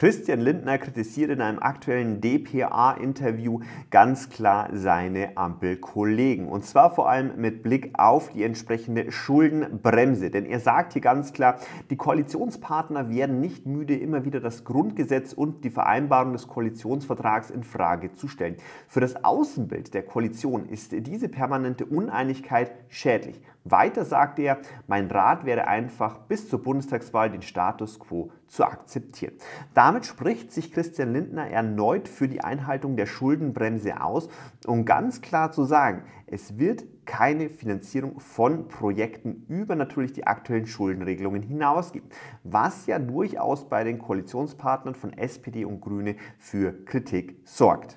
Christian Lindner kritisiert in einem aktuellen DPA-Interview ganz klar seine Ampelkollegen. Und zwar vor allem mit Blick auf die entsprechende Schuldenbremse. Denn er sagt hier ganz klar, die Koalitionspartner werden nicht müde, immer wieder das Grundgesetz und die Vereinbarung des Koalitionsvertrags in Frage zu stellen. Für das Außenbild der Koalition ist diese permanente Uneinigkeit schädlich. Weiter sagt er, mein Rat wäre einfach, bis zur Bundestagswahl den Status quo zu akzeptieren. Da damit spricht sich Christian Lindner erneut für die Einhaltung der Schuldenbremse aus, um ganz klar zu sagen, es wird keine Finanzierung von Projekten über natürlich die aktuellen Schuldenregelungen hinausgeben, was ja durchaus bei den Koalitionspartnern von SPD und Grüne für Kritik sorgt.